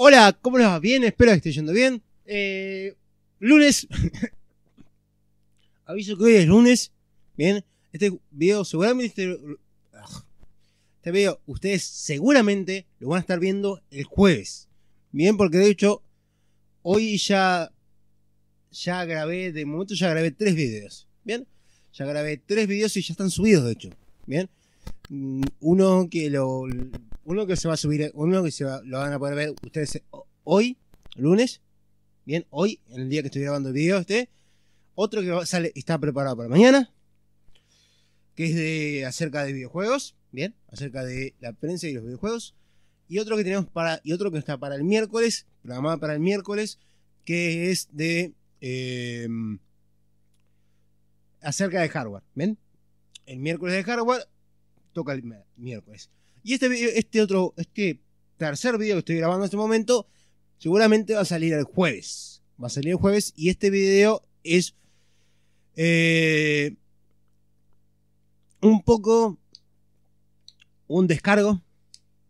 Hola, ¿cómo les va? Bien, espero que esté yendo bien. Eh, lunes. Aviso que hoy es lunes. Bien, este video seguramente. Ah, este video ustedes seguramente lo van a estar viendo el jueves. Bien, porque de hecho, hoy ya. Ya grabé, de momento ya grabé tres videos. Bien, ya grabé tres videos y ya están subidos, de hecho. Bien, mm, uno que lo uno que se va a subir, uno que se lo van a poder ver ustedes eh, hoy, lunes, bien, hoy, en el día que estoy grabando el video este, otro que sale está preparado para mañana, que es de acerca de videojuegos, bien, acerca de la prensa y los videojuegos, y otro que tenemos para, y otro que está para el miércoles, programado para el miércoles, que es de em, acerca de hardware, ¿ven? El miércoles de hardware toca el miércoles. Y este, este otro, este tercer video que estoy grabando en este momento, seguramente va a salir el jueves. Va a salir el jueves y este video es eh, un poco un descargo.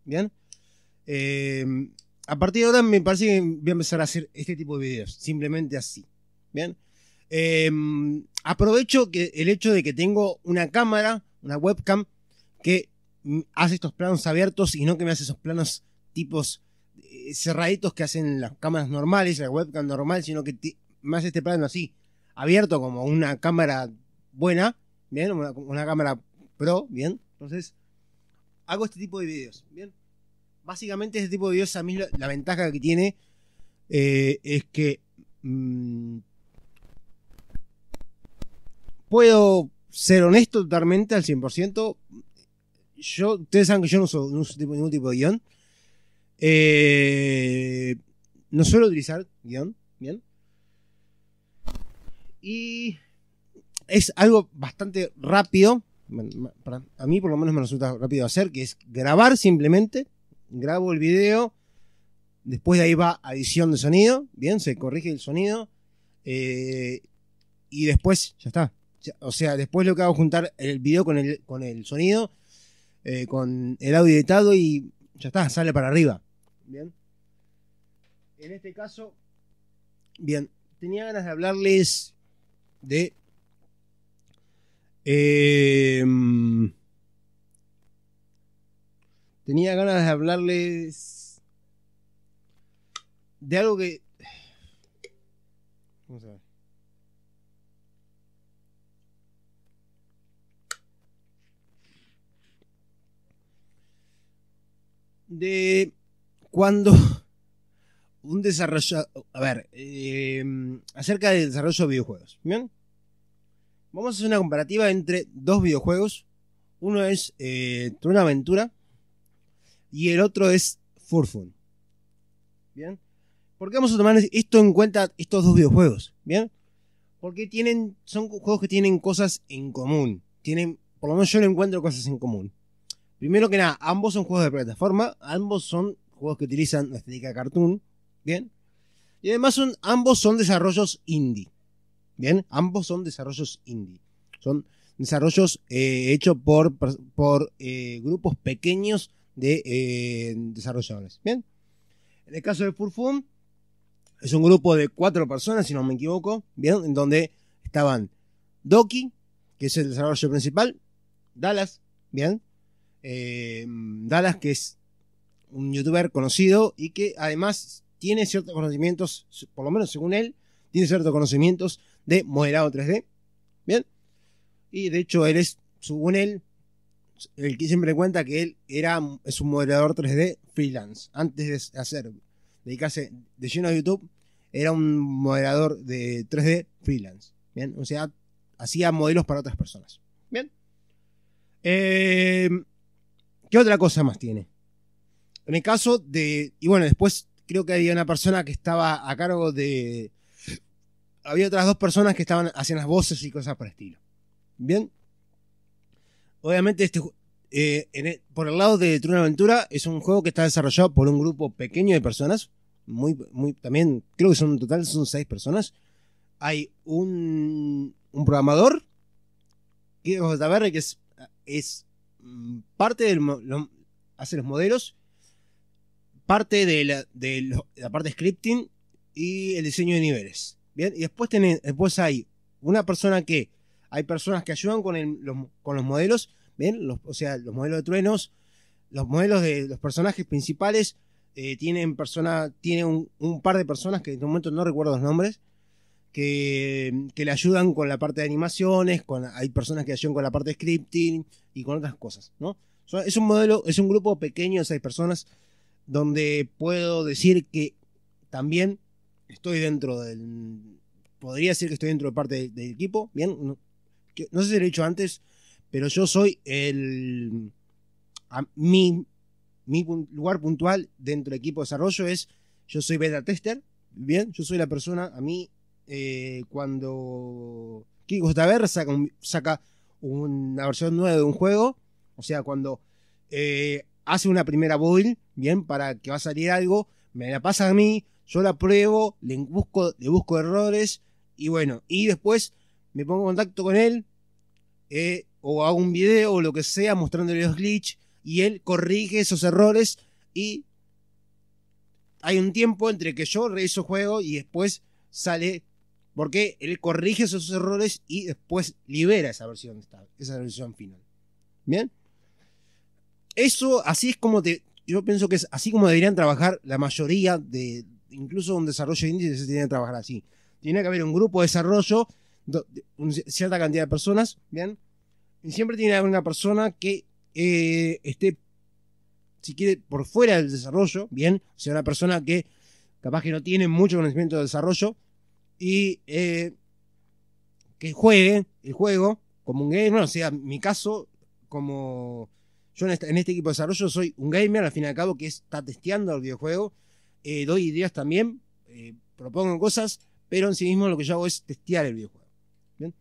¿Bien? Eh, a partir de ahora me parece que voy a empezar a hacer este tipo de videos. Simplemente así. ¿Bien? Eh, aprovecho que el hecho de que tengo una cámara, una webcam, que hace estos planos abiertos y no que me hace esos planos tipos eh, cerraditos que hacen las cámaras normales, la webcam normal, sino que me hace este plano así, abierto como una cámara buena, bien, una, cámara pro, bien. Entonces, hago este tipo de videos, bien. Básicamente este tipo de videos a mí la, ventaja que tiene eh, es que mm, puedo ser honesto totalmente al 100%, yo, ustedes saben que yo no uso, ningún tipo de guión. Eh, no suelo utilizar guión, ¿bien? Y es algo bastante rápido, a mí por lo menos me resulta rápido hacer, que es grabar simplemente, grabo el video, después de ahí va adición de sonido, bien, se corrige el sonido, eh, y después ya está. O sea, después lo que hago es juntar el video con con el sonido eh, con el audio editado y ya está, sale para arriba. Bien. En este caso, bien, tenía ganas de hablarles de... Em, tenía ganas de hablarles de algo que... Vamos a ver. de cuando un desarrollo a ver, em, acerca del desarrollo de videojuegos, ¿bien? Vamos a hacer una comparativa entre dos videojuegos. Uno es eh, Aventura y el otro es Furfun. ¿Bien? ¿Por qué vamos a tomar esto en cuenta estos dos videojuegos? ¿Bien? Porque tienen, son juegos que tienen cosas en común. Tienen, por lo menos yo no encuentro cosas en común. Primero que nada, ambos son juegos de plataforma, ambos son juegos que utilizan la estética cartoon, ¿bien? Y además son, ambos son desarrollos indie, ¿bien? Ambos son desarrollos indie. Son desarrollos eh, hechos por, eh, grupos pequeños de eh, desarrolladores, ¿bien? En el caso de FurFum, es un grupo de cuatro personas, si no me equivoco, ¿bien? En donde estaban Doki, que es el desarrollo principal, Dallas, ¿bien? Eh, Dallas, que es un youtuber conocido y que además tiene ciertos conocimientos, por lo menos según él, tiene ciertos conocimientos de modelado 3D. Bien. Y de hecho, él es, según él, el que siempre cuenta que él era, es un modelador 3D freelance. Antes de hacer, dedicarse de lleno a YouTube, era un modelador de 3D freelance. Bien. O sea, hacía modelos para otras personas. Bien. Eh, ¿Qué otra cosa más tiene? En el caso de. Y bueno, después creo que había una persona que estaba a cargo de. Había otras dos personas que estaban haciendo las voces y cosas por el estilo. Bien. Obviamente, este, eh, e, por el lado de True Aventura, es un juego que está desarrollado por un grupo pequeño de personas. Muy, muy, también creo que son en total son seis personas. Hay un, un programador, que es que es, parte de hace los modelos, parte de, la, parte de scripting y el diseño de niveles. Bien, y después, después hay una persona que, hay personas que ayudan con, los, con los modelos, bien, los, o sea, los modelos de truenos, los modelos de los personajes principales, eh, tienen persona, tiene un, un, par de personas que en este momento no recuerdo los nombres, que, le ayudan con la parte de animaciones, con, hay personas que ayudan con la parte de scripting y con otras cosas, ¿no? es un modelo, es un grupo pequeño de seis personas donde puedo decir que también estoy dentro del... Podría decir que estoy dentro de parte del, equipo, ¿bien? No, sé si lo he dicho antes, pero yo soy el... A, mi, mi lugar puntual dentro del equipo de desarrollo es, yo soy beta tester, ¿bien? Yo soy la persona, a mí eh, cuando Kiko Taver saca, una versión nueva de un juego, o sea, cuando eh, hace una primera build, bien, para que va a salir algo, me la pasa a mí, yo la pruebo, le busco, le busco errores, y bueno, y después me pongo en contacto con él, eh, o hago un video o lo que sea mostrándole los glitch, y él corrige esos errores, y hay un tiempo entre que yo reviso juego y después sale porque él corrige esos errores y después libera esa versión esa versión final. ¿Bien? Eso, así es como te. Yo pienso que es así como deberían trabajar la mayoría de. Incluso un desarrollo índice se tiene que trabajar así. Tiene que haber un grupo de desarrollo, de cierta cantidad de personas, ¿bien? Y siempre tiene que haber una persona que eh, esté, si quiere, por fuera del desarrollo, ¿bien? O sea, una persona que capaz que no tiene mucho conocimiento de desarrollo, y eh, que juegue el juego como un gamer. O sea, mi caso, como yo en este, equipo de desarrollo soy un gamer, al fin y al cabo, que está testeando el videojuego. Eh, doy ideas también, eh, propongo cosas, pero en sí mismo lo que yo hago es testear el videojuego. ¿Bien?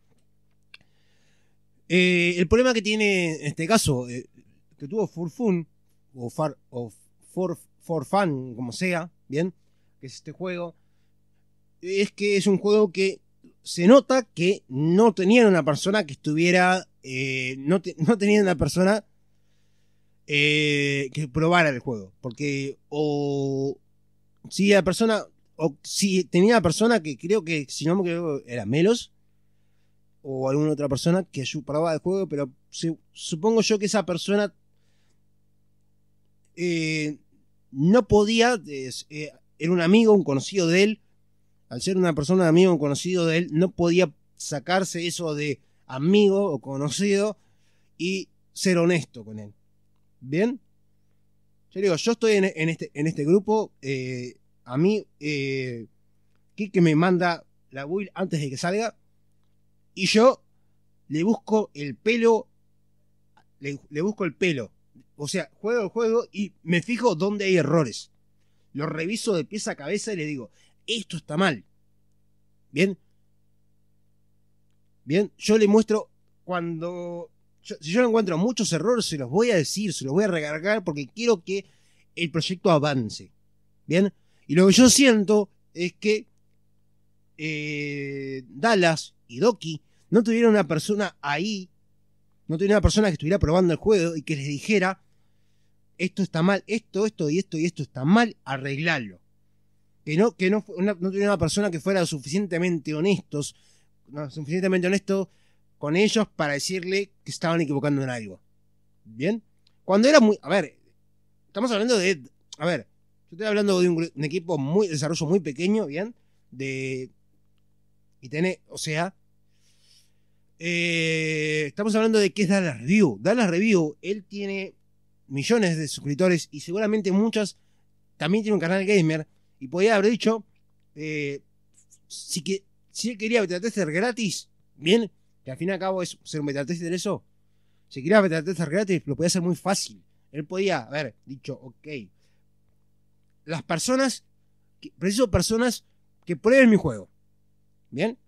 el problema que tiene en este caso, que tuvo For o, far, for Fun, como sea, ¿bien? Que es este juego, es que es un juego que se nota que no tenían una persona que estuviera. Eh, no, tenían una persona eh, que probara el juego. Porque o si la persona. O si tenía una persona que creo que, si no me equivoco, era Melos. O alguna otra persona que probaba el juego. Pero supongo yo que esa persona. Eh, no podía. era un amigo, un conocido de él al ser una persona amigo o conocido de él, no podía sacarse eso de amigo o conocido y ser honesto con él. ¿Bien? Yo digo, yo estoy en, este, en este grupo, eh, a mí, eh, que me manda la build antes de que salga, y yo le busco el pelo, le, busco el pelo. O sea, juego el juego y me fijo dónde hay errores. Lo reviso de pieza a cabeza y le digo, esto está mal. Bien. Bien, yo le muestro cuando... si yo encuentro muchos errores, se los voy a decir, se los voy a recargar porque quiero que el proyecto avance. Bien. Y lo que yo siento es que eh, Dallas y Doki no tuvieron una persona ahí, no tuvieron una persona que estuviera probando el juego y que les dijera, esto está mal, esto, esto y esto y esto está mal, arreglalo que no, que no, una, no tuviera una persona que fuera suficientemente honestos, suficientemente honesto con ellos para decirle que estaban equivocando en algo. ¿Bien? Cuando era muy. A ver, estamos hablando de. A ver, yo estoy hablando de un, equipo muy. desarrollo muy pequeño, ¿bien? De. Y tiene. O sea. Eh, estamos hablando de qué es Dallas Review. Dallas Review, él tiene millones de suscriptores y seguramente muchas. También tiene un canal gamer y podía haber dicho, eh, si, que, si él quería beta-tester gratis, bien, que al fin y al cabo es ser un beta-tester eso, si quería beta-tester gratis, lo podía hacer muy fácil. Él podía haber dicho, ok, las personas, preciso personas que prueben mi juego, bien,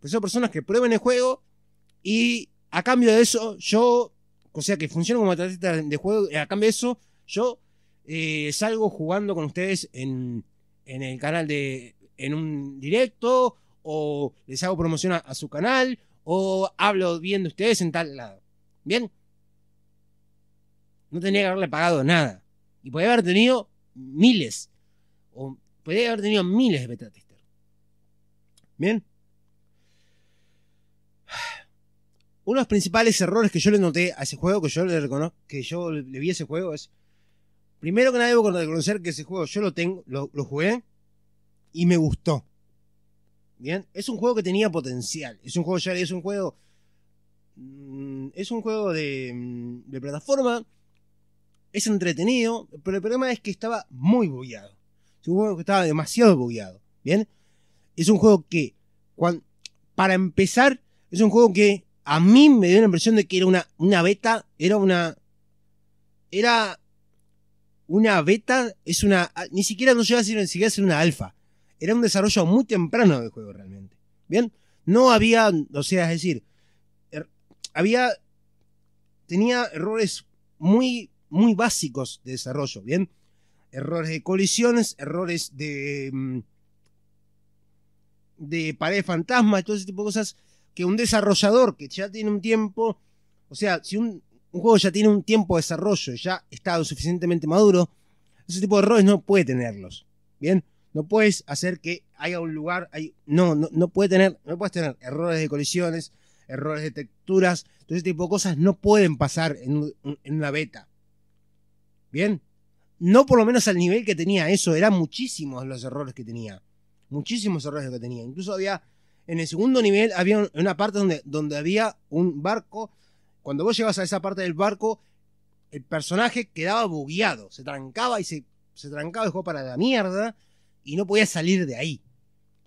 preciso personas que prueben el juego y a cambio de eso, yo, o sea, que funciona como beta-tester de juego, a cambio de eso, yo eh, salgo jugando con ustedes en en el canal de, en un directo, o les hago promoción a, su canal, o hablo bien de ustedes en tal lado. ¿Bien? No tenía que haberle pagado nada. Y podía haber tenido miles. O podía haber tenido miles de beta tester. ¿Bien? Uno de los principales errores que yo le noté a ese juego, que yo le reconozco, que yo le vi a ese juego, es Primero que nada debo reconocer que ese juego yo lo tengo, lo, jugué y me gustó. Bien, es un juego que tenía potencial. Es un juego ya es un juego mm, es un juego mm, de, plataforma. Es entretenido, pero el problema es que estaba muy bugueado. Es un juego que estaba demasiado bugueado. Bien, es un juego que para empezar es un juego que a mí me dio la impresión de que era una, una beta, era una era una beta es una. Ah, ni siquiera no llega a ser, ser una alfa. Era un desarrollo muy temprano del juego realmente. Bien, no había. O sea, es decir, er, había. Tenía errores muy, muy básicos de desarrollo. Bien, errores de colisiones, errores de. Mm, de pared fantasma, todo ese tipo de cosas que un desarrollador que ya tiene un tiempo. O sea, si un un juego ya tiene un tiempo de desarrollo, ya está suficientemente maduro, ese tipo de errores no puede tenerlos. Bien, no puedes hacer que haya un lugar, no, no, puede tener, no puedes tener errores de colisiones, errores de texturas, todo ese tipo de cosas no pueden pasar en, una beta. Bien, no por lo menos al nivel que tenía eso, eran muchísimos los errores que tenía. Muchísimos errores que tenía. Incluso había, en el segundo nivel, había una parte donde había un barco cuando vos llegabas a esa parte del barco, el personaje quedaba bugueado, se trancaba y se, se trancaba el juego para la mierda y no podía salir de ahí.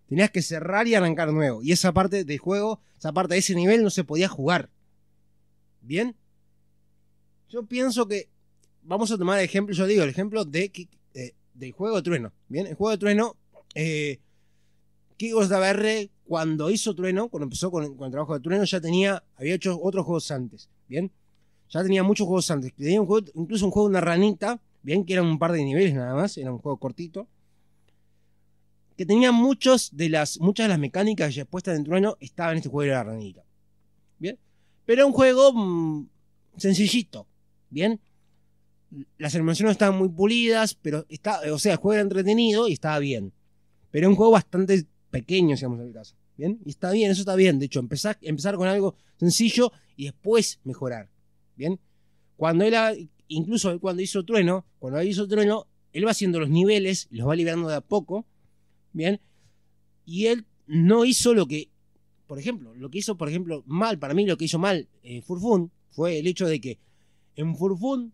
Tenías que cerrar y arrancar nuevo. Y esa parte del juego, esa parte de ese nivel no se podía jugar. ¿Bien? Yo pienso que. Vamos a tomar el ejemplo, yo digo, el ejemplo de, del juego de trueno. ¿Bien? El juego de trueno. Eh, Kiko cuando hizo Trueno, cuando empezó con, el trabajo de Trueno, ya tenía, había hecho otros juegos antes, ¿bien? Ya tenía muchos juegos antes. Tenía un juego, incluso un juego de una ranita, ¿bien? Que eran un par de niveles nada más, era un juego cortito. Que tenía muchos de las, muchas de las mecánicas ya puestas en Trueno estaban en este juego de la ranita, ¿bien? Pero era un juego mm, sencillito, ¿bien? Las animaciones estaban muy pulidas, pero está, o sea, el juego era entretenido y estaba bien. Pero era un juego bastante pequeño, digamos, en el caso. ¿Bien? Y está bien, eso está bien. De hecho, empezar, empezar con algo sencillo y después mejorar. ¿Bien? Cuando él, incluso cuando hizo Trueno, cuando hizo Trueno, él va haciendo los niveles, los va liberando de a poco. ¿Bien? Y él no hizo lo que, por ejemplo, lo que hizo, por ejemplo, mal, para mí lo que hizo mal en eh, Furfun fue el hecho de que en Furfun,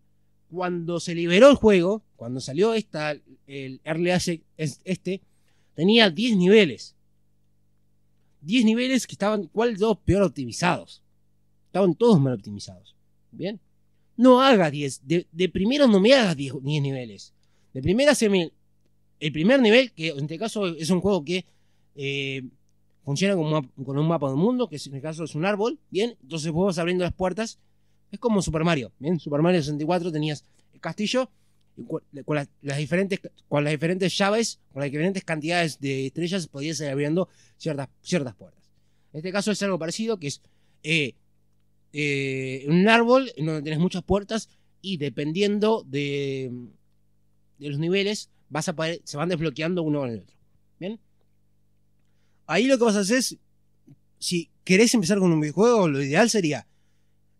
cuando se liberó el juego, cuando salió esta, el Early este, tenía 10 niveles. 10 niveles que estaban, ¿cuál dos peor optimizados? Estaban todos mal optimizados. ¿Bien? No haga 10. De, primero no me hagas 10, niveles. De primera se me. El primer nivel, que en este caso es un juego que eh, funciona con, con un mapa del mundo, que en este caso es un árbol, ¿bien? Entonces vos vas abriendo las puertas. Es como Super Mario, ¿bien? Super Mario 64 tenías el castillo con, las, diferentes, con las diferentes llaves, con las diferentes cantidades de estrellas, podías ir abriendo ciertas, ciertas puertas. En este caso es algo parecido, que es eh, eh, un árbol en donde tienes muchas puertas y dependiendo de, de los niveles, vas a poder, se van desbloqueando uno con el otro. ¿Bien? Ahí lo que vas a hacer es, si querés empezar con un videojuego, lo ideal sería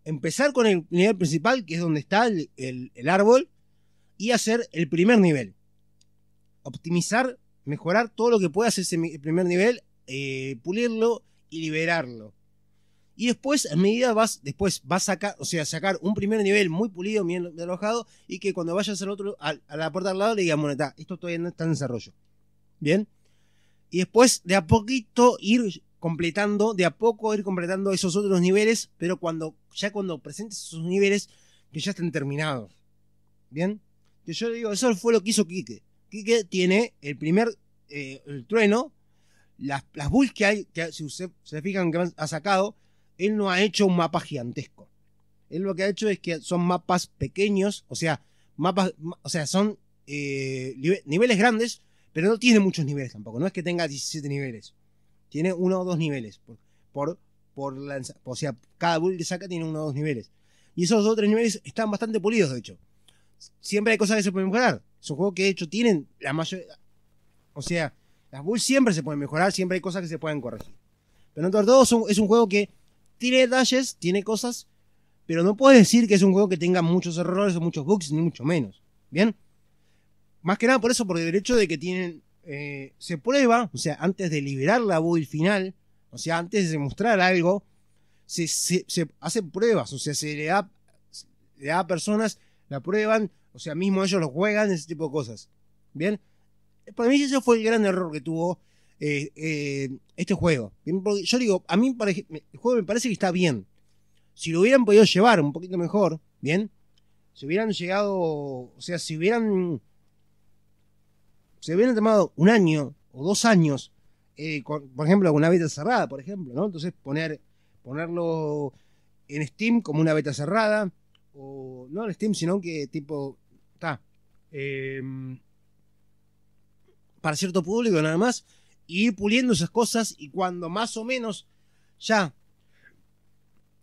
empezar con el nivel principal, que es donde está el árbol, y hacer el primer nivel. Optimizar, mejorar todo lo que puedas ese primer nivel, eh, pulirlo y liberarlo. Y después, a medida vas, después vas a sacar, o sea, sacar un primer nivel muy pulido, bien alojado, y que cuando vayas al otro, a, la puerta al lado, le digas, bueno, esto todavía no está en desarrollo. Bien. Y después, de a poquito, ir completando, de a poco ir completando esos otros niveles, pero cuando, ya cuando presentes esos niveles, que ya estén terminados. Bien. Que yo le digo, eso fue lo que hizo Quique. Quique tiene el primer eh, el trueno, las, las bulls que hay, que si usted se fijan que ha sacado, él no ha hecho un mapa gigantesco. Él lo que ha hecho es que son mapas pequeños, o sea, mapas, o sea, son eh, niveles grandes, pero no tiene muchos niveles tampoco. No es que tenga 17 niveles. Tiene uno o dos niveles. Por, por, por o sea, cada bull que saca tiene uno o dos niveles. Y esos dos o tres niveles están bastante pulidos, de hecho siempre hay cosas que se pueden mejorar. un juego que de hecho tienen la mayoría. O sea, las Bulls siempre se pueden mejorar, siempre hay cosas que se pueden corregir. Pero entre todos es un juego que tiene detalles, tiene cosas, pero no puedes decir que es un juego que tenga muchos errores o muchos bugs, ni mucho menos. ¿Bien? Más que nada por eso, porque el hecho de que tienen... Eh, se prueba, o sea, antes de liberar la bull final, o sea, antes de mostrar algo, se, hacen pruebas, o sea, se le da, le da a personas la prueban, o sea, mismo ellos lo juegan, ese tipo de cosas. Bien, para mí ese fue el gran error que tuvo eh, eh, este juego. Bien, yo digo, a mí el juego me parece que está bien. Si lo hubieran podido llevar un poquito mejor, bien, si hubieran llegado, o sea, si hubieran, se si hubieran tomado un año o dos años, eh, por ejemplo, una beta cerrada, por ejemplo, ¿no? Entonces poner, ponerlo en Steam como una beta cerrada, no en Steam, sino que tipo, está, em, para cierto público nada más, ir puliendo esas cosas y cuando más o menos ya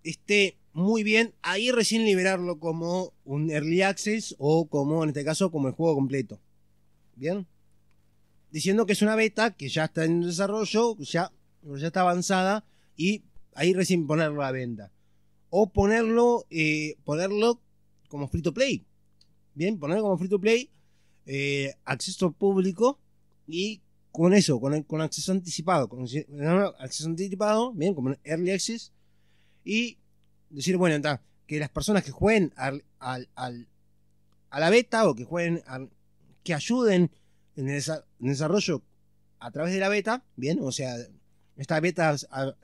esté muy bien, ahí recién liberarlo como un early access o como en este caso como el juego completo. ¿Bien? Diciendo que es una beta que ya está en desarrollo, ya, ya está avanzada y ahí recién ponerlo a venta o ponerlo, eh, ponerlo como free to play. Bien, ponerlo como free to play, eh, acceso público y con eso, con, con acceso anticipado, con acceso anticipado, bien, como early access y decir, bueno, que las personas que jueguen a la beta o que jueguen, que ayuden en el desarrollo a través de la beta, bien, o sea, esta beta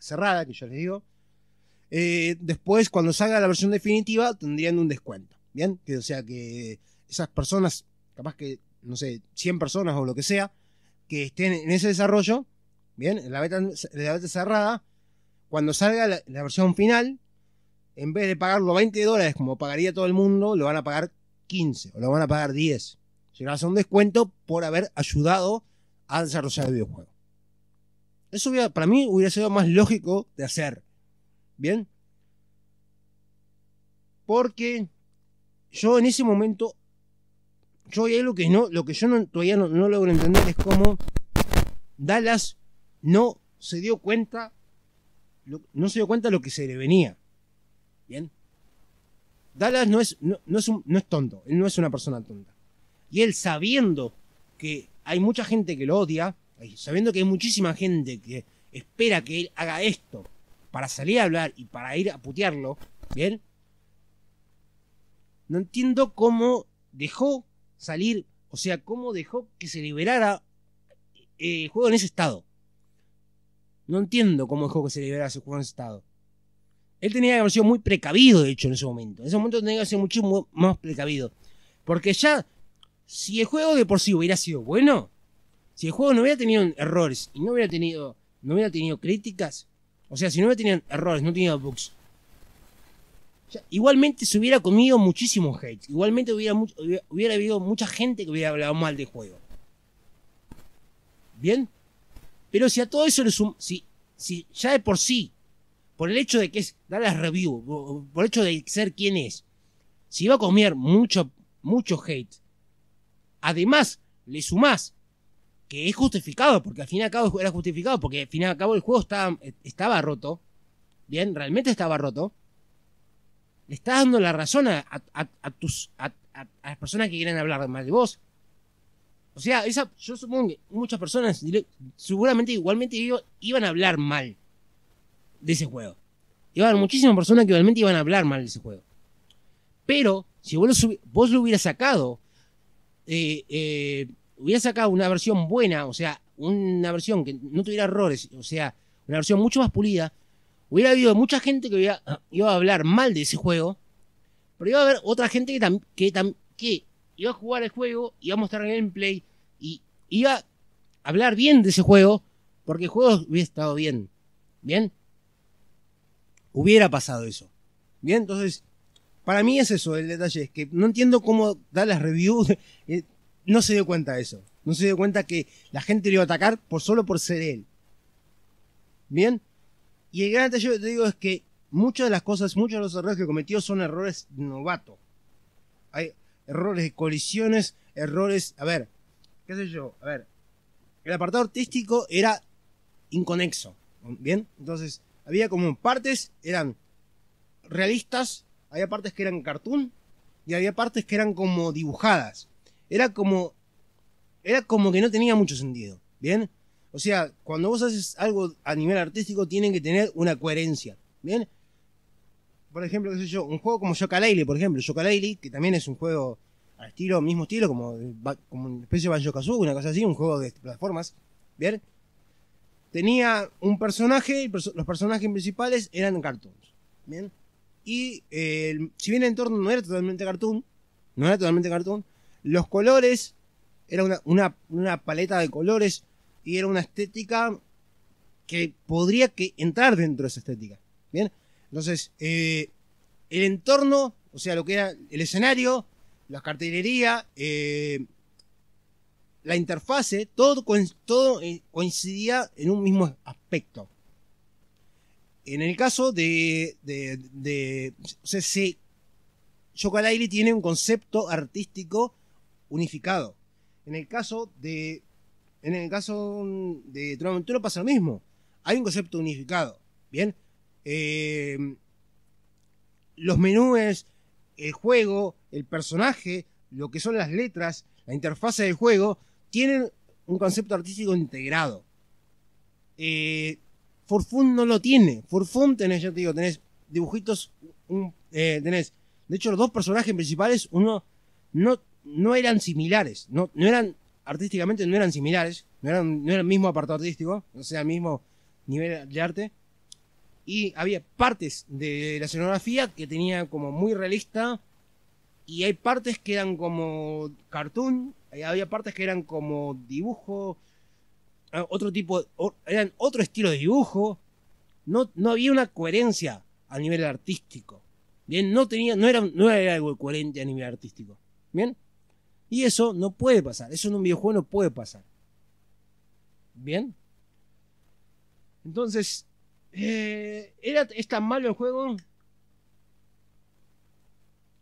cerrada que yo les digo, eh, después cuando salga la versión definitiva tendrían un descuento. Bien, o sea que esas personas, capaz que, no sé, 100 personas o lo que sea, que estén en ese desarrollo, bien, en la beta, cerrada, cuando salga la, versión final, en vez de pagarlo 20 dólares como pagaría todo el mundo, lo van a pagar 15 o lo van a pagar 10. Se a hacer un descuento por haber ayudado a desarrollar el videojuego. Eso hubiera, para mí hubiera sido más lógico de hacer. ¿Bien? Porque yo en ese momento, yo que no, lo que yo todavía no, logro entender es cómo Dallas no se dio cuenta, no se dio cuenta de lo que se le venía. ¿Bien? Dallas no es, es no es tonto, él no es una persona tonta. Y él sabiendo que hay mucha gente que lo odia, sabiendo que hay muchísima gente que espera que él haga esto, para salir a hablar y para ir a putearlo, ¿bien? No entiendo cómo dejó salir, o sea, cómo dejó que se liberara el eh, juego en ese estado. No entiendo cómo dejó que se liberara ese juego en ese estado. Él tenía que haber sido muy precavido, de hecho, en ese momento. En ese momento tenía que ser mucho más precavido. Porque ya, si el juego de por sí hubiera sido bueno, si el juego no hubiera tenido errores y no hubiera tenido, no hubiera tenido críticas, o sea, si no tenían errores, no tenía bugs. igualmente se hubiera comido muchísimo hate. Igualmente hubiera, habido mucha gente que hubiera hablado mal del juego. ¿Bien? Pero si a todo eso le sum... Si, ya de por sí, por el hecho de que es dar las review, por el hecho de ser quien es, si iba a comer mucho, mucho hate, además le sumás que es justificado, porque al fin y al cabo era justificado, porque al fin y al cabo el juego estaba, eh, estaba roto. Bien, realmente estaba roto. Le estás dando la razón a, tus, a, las personas que quieren hablar mal de vos. O sea, esa, yo supongo que muchas personas seguramente igualmente iban a hablar mal de ese juego. Iban muchísimas personas que igualmente iban a hablar mal de ese juego. Pero si vos lo, vos lo hubieras sacado eh, eh, hubiera sacado una versión buena, o sea, una versión que no tuviera errores, o sea, una versión mucho más pulida, hubiera habido mucha gente que iba, iba a hablar mal de ese juego, pero iba a haber otra gente que, que iba a jugar el juego, iba a mostrar el gameplay y iba a hablar bien de ese juego, porque el juego hubiera estado bien. ¿Bien? Hubiera pasado eso. ¿Bien? Entonces, para mí es eso el detalle, es que no entiendo cómo da las reviews, eh, no se dio cuenta de eso. No se dio cuenta que la gente lo iba a atacar por solo por ser él. Bien. Y el gran detalle que te digo es que muchas de las cosas, muchos de los errores que cometió son errores novato. Hay errores de colisiones, errores. A ver, qué sé yo, a ver. El apartado artístico era inconexo. Bien. Entonces, había como partes, eran realistas, había partes que eran cartoon y había partes que eran como dibujadas era como, era como que no tenía mucho sentido, ¿bien? O sea, cuando vos haces algo a nivel artístico, tienen que tener una coherencia, ¿bien? Por ejemplo, qué sé yo, un juego como yooka por ejemplo, Yooka-Laylee, que también es un juego al estilo, mismo estilo, como, como una especie de Banjo-Kazooie, una cosa así, un juego de plataformas, ¿bien? tenía un personaje, los personajes principales eran cartoons. ¿Bien? Y si bien el entorno no era totalmente cartoon, no era totalmente cartoon, los colores, era una, una, una paleta de colores y era una estética que podría que entrar dentro de esa estética. Bien, entonces, eh, el entorno, o sea, lo que era el escenario, la cartelería, eh, la interfase, todo, todo eh, coincidía en un mismo aspecto. En el caso de. de, de o sea, si aire tiene un concepto artístico unificado. En el caso de, en el caso de Tronaventura pasa lo mismo. Hay un concepto unificado. Bien. Em, los menús, el juego, el personaje, lo que son las letras, la interfase del juego, tienen un concepto artístico integrado. Eh, Forfun no lo tiene. Forfun tenés, ya te digo, tenés dibujitos, eh, tenés, de hecho los dos personajes principales, uno no no eran similares, no, no eran, artísticamente no eran similares, no eran, era el mismo apartado artístico, no sea el mismo nivel de arte. Y había partes de la escenografía que tenía como muy realista, y hay partes que eran como cartoon, había partes que eran como dibujo, otro tipo, eran otro estilo de dibujo. No, no había una coherencia a nivel artístico. Bien, no tenía, no era, no era algo coherente a nivel artístico. Bien, y eso no puede pasar, eso en un videojuego no puede pasar. ¿Bien? Entonces, eh, ¿era, ¿es tan malo el juego?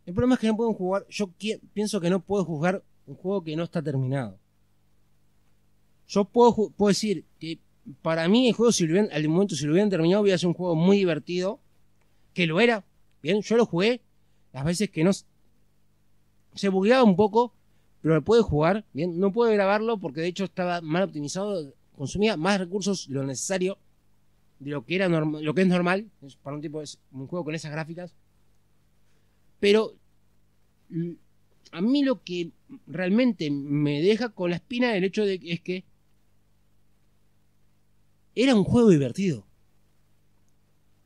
El problema es que no pueden jugar, yo pienso que no puedo jugar un juego que no está terminado. Yo puedo, puedo decir que para mí el juego, si lo al momento si lo hubieran terminado, hubiera sido un juego muy divertido, que lo era. Bien, yo lo jugué las veces que no se bugueaba un poco, pero me puede jugar, bien, no puede grabarlo porque de hecho estaba mal optimizado, consumía más recursos de lo necesario de lo que era lo que es normal, para un tipo es un juego con esas gráficas. Pero a mí lo que realmente me deja con la espina el hecho de que es que era un juego divertido.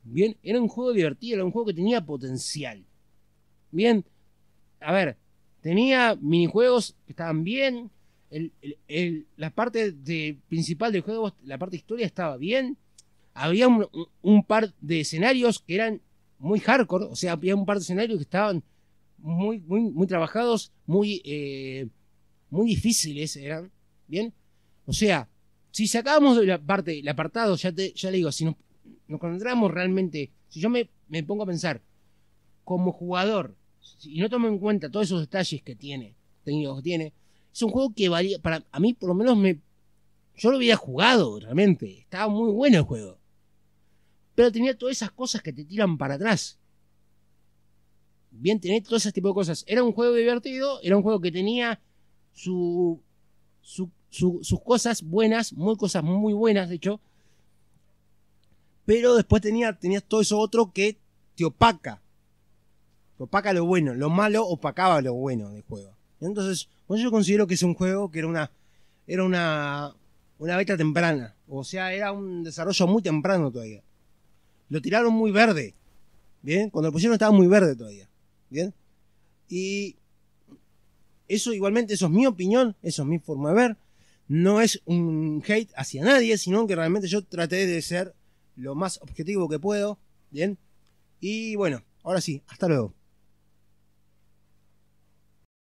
Bien, era un juego divertido, era un juego que tenía potencial. Bien, a ver, Tenía minijuegos que estaban bien. la parte de, principal del juego, la parte de historia estaba bien. Había un, par de escenarios que eran muy hardcore, o sea, había un par de escenarios que estaban muy, muy, trabajados, muy, eh, muy difíciles eran, ¿bien? O sea, si sacábamos la parte, el apartado, ya, ya le digo, si nos, nos concentramos realmente, si yo me, me pongo a pensar, como jugador, si no tomo en cuenta todos esos detalles que tiene, técnicos que tiene, es un juego que valía, para a mí por lo menos me, yo lo había jugado realmente, estaba muy bueno el juego. Pero tenía todas esas cosas que te tiran para atrás. Bien, tenía todo ese tipo de cosas. Era un juego divertido, era un juego que tenía su, su, sus cosas buenas, muy cosas muy buenas, de hecho. Pero después tenía, tenías todo eso otro que te opaca opaca lo bueno, lo malo opacaba lo bueno del juego. Entonces, bueno, yo considero que es un juego que era una era una una beta temprana, o sea, era un desarrollo muy temprano todavía. Lo tiraron muy verde. Bien, cuando lo pusieron estaba muy verde todavía. Bien. Y eso igualmente, eso es mi opinión, eso es mi forma de ver. No es un hate hacia nadie, sino que realmente yo traté de ser lo más objetivo que puedo. Bien. Y bueno, ahora sí, hasta luego.